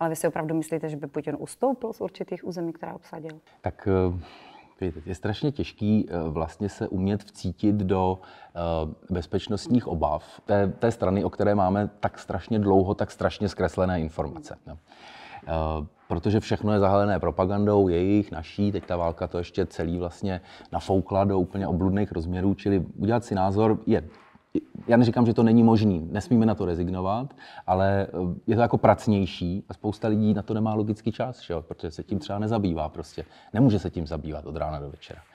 Ale vy si opravdu myslíte, že by Putin ustoupil z určitých území, která obsadil? Tak eh, je strašně těžký eh, vlastně se umět vcítit do eh, bezpečnostních obav té, té strany, o které máme tak strašně dlouho, tak strašně zkreslené informace. No. Protože všechno je zahalené propagandou jejich, naší, teď ta válka to ještě celý vlastně nafoukla do úplně obludných rozměrů, čili udělat si názor je já neříkám, že to není možný, nesmíme na to rezignovat, ale eh, je to jako pracnější a spousta lidí na to nemá logický čas, že jo? protože se tím třeba nezabývá prostě. Nemůže se tím zabývat od rána do večera.